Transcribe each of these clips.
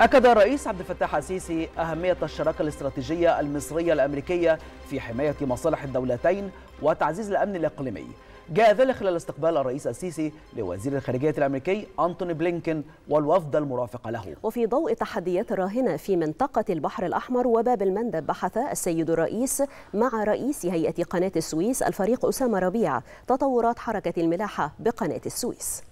أكد الرئيس عبد الفتاح السيسي أهمية الشراكة الاستراتيجية المصرية الأمريكية في حماية مصالح الدولتين وتعزيز الأمن الإقليمي. جاء ذلك خلال استقبال الرئيس السيسي لوزير الخارجية الأمريكي أنتوني بلينكن والوفد المرافق له وفي ضوء تحديات راهنة في منطقة البحر الأحمر وباب المندب بحث السيد الرئيس مع رئيس هيئة قناة السويس الفريق أسامة ربيع تطورات حركة الملاحة بقناة السويس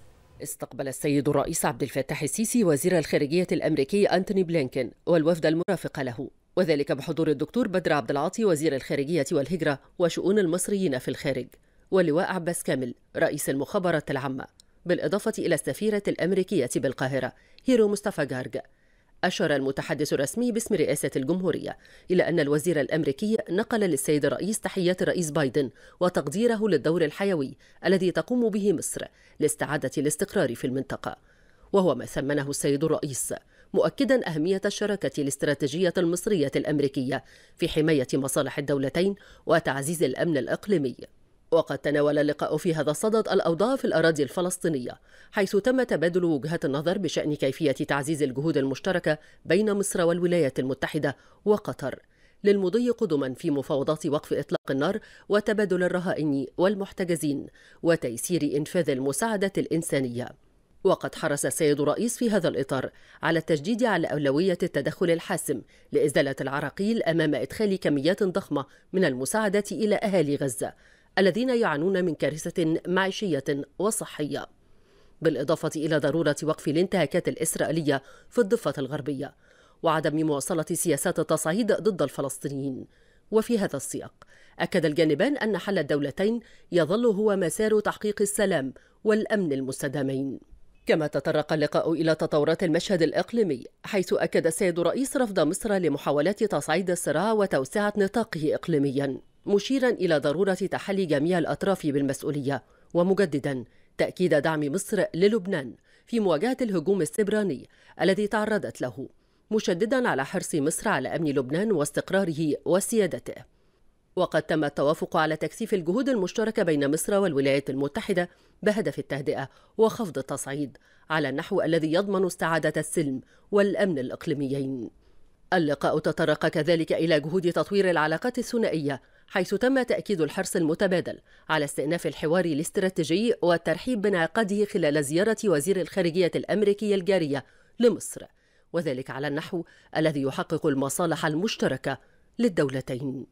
استقبل السيد الرئيس عبد الفتاح السيسي وزير الخارجية الأمريكي أنتوني بلينكن والوفد المرافق له وذلك بحضور الدكتور بدر عبد العاطي وزير الخارجية والهجرة وشؤون المصريين في الخارج ولواء عباس كامل رئيس المخابرات العامة بالإضافة إلى السفيرة الأمريكية بالقاهرة هيرو مصطفى جارج أشار المتحدث الرسمي باسم رئاسة الجمهورية إلى أن الوزير الأمريكي نقل للسيد الرئيس تحيات الرئيس بايدن وتقديره للدور الحيوي الذي تقوم به مصر لاستعادة الاستقرار في المنطقة وهو ما ثمنه السيد الرئيس مؤكدا أهمية الشراكة الاستراتيجية المصرية الأمريكية في حماية مصالح الدولتين وتعزيز الأمن الإقليمي وقد تناول اللقاء في هذا الصدد الأوضاع في الأراضي الفلسطينية حيث تم تبادل وجهات النظر بشأن كيفية تعزيز الجهود المشتركة بين مصر والولايات المتحدة وقطر للمضي قدما في مفاوضات وقف إطلاق النار وتبادل الرهائن والمحتجزين وتيسير إنفاذ المساعدة الإنسانية وقد حرص السيد الرئيس في هذا الإطار على التشديد على أولوية التدخل الحاسم لإزالة العراقيل أمام إدخال كميات ضخمة من المساعدة إلى أهالي غزة الذين يعانون من كارثة معيشية وصحية بالإضافة إلى ضرورة وقف الانتهاكات الإسرائيلية في الضفة الغربية وعدم مواصلة سياسات التصعيد ضد الفلسطينيين وفي هذا السياق أكد الجانبان أن حل الدولتين يظل هو مسار تحقيق السلام والأمن المستدامين كما تطرق اللقاء إلى تطورات المشهد الإقليمي حيث أكد السيد الرئيس رفض مصر لمحاولات تصعيد الصراع وتوسعة نطاقه إقليمياً مشيرا إلى ضرورة تحلي جميع الأطراف بالمسؤولية ومجددا تأكيد دعم مصر للبنان في مواجهة الهجوم السبراني الذي تعرضت له مشددا على حرص مصر على أمن لبنان واستقراره وسيادته وقد تم التوافق على تكثيف الجهود المشتركة بين مصر والولايات المتحدة بهدف التهدئة وخفض التصعيد على النحو الذي يضمن استعادة السلم والأمن الإقليميين اللقاء تطرق كذلك إلى جهود تطوير العلاقات الثنائية حيث تم تأكيد الحرص المتبادل على استئناف الحوار الاستراتيجي والترحيب بانعقاده خلال زيارة وزير الخارجية الأمريكي الجارية لمصر وذلك على النحو الذي يحقق المصالح المشتركة للدولتين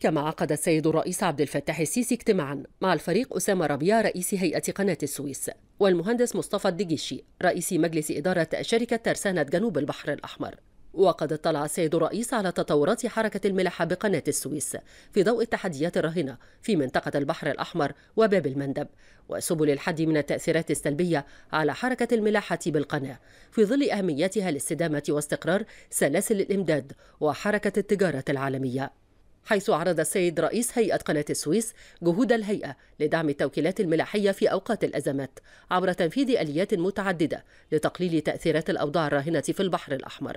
كما عقد السيد الرئيس عبد الفتاح السيسي اجتماعا مع الفريق أسامة ربيع رئيس هيئة قناة السويس والمهندس مصطفى الدجيشي رئيس مجلس إدارة شركة ترسانة جنوب البحر الأحمر وقد اطلع السيد الرئيس على تطورات حركة الملاحة بقناة السويس في ضوء التحديات الراهنة في منطقة البحر الأحمر وباب المندب وسبل الحد من التأثيرات السلبية على حركة الملاحة بالقناة في ظل أهميتها لاستدامة واستقرار سلاسل الإمداد وحركة التجارة العالمية حيث عرض السيد رئيس هيئة قناة السويس جهود الهيئة لدعم التوكيلات الملاحية في أوقات الأزمات عبر تنفيذ آليات متعددة لتقليل تأثيرات الأوضاع الراهنة في البحر الأحمر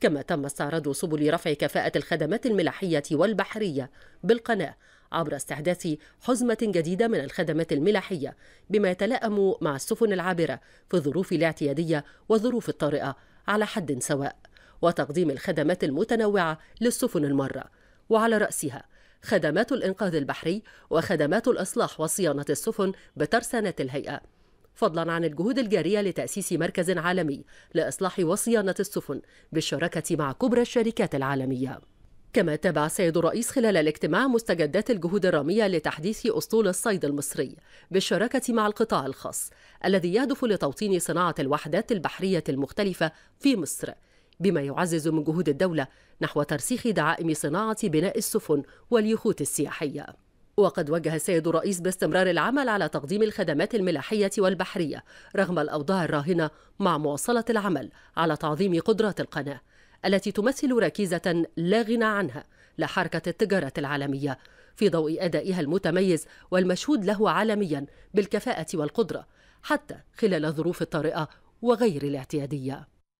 كما تم استعراض سبل رفع كفاءة الخدمات الملاحية والبحرية بالقناة عبر استحداث حزمة جديدة من الخدمات الملاحية بما يتلائم مع السفن العابرة في الظروف الاعتيادية والظروف الطارئة على حد سواء وتقديم الخدمات المتنوعة للسفن المارة وعلى رأسها خدمات الإنقاذ البحري وخدمات الإصلاح وصيانة السفن بترسانة الهيئة فضلا عن الجهود الجارية لتأسيس مركز عالمي لإصلاح وصيانة السفن بالشراكة مع كبرى الشركات العالمية كما تابع السيد الرئيس خلال الاجتماع مستجدات الجهود الرامية لتحديث أسطول الصيد المصري بالشراكة مع القطاع الخاص الذي يهدف لتوطين صناعة الوحدات البحرية المختلفة في مصر بما يعزز من جهود الدولة نحو ترسيخ دعائم صناعة بناء السفن واليخوت السياحية وقد وجه السيد الرئيس باستمرار العمل على تقديم الخدمات الملاحية والبحرية رغم الأوضاع الراهنة مع مواصلة العمل على تعظيم قدرات القناة التي تمثل ركيزة لا غنى عنها لحركة التجارة العالمية في ضوء أدائها المتميز والمشهود له عالميا بالكفاءة والقدرة حتى خلال الظروف الطارئة وغير الاعتيادية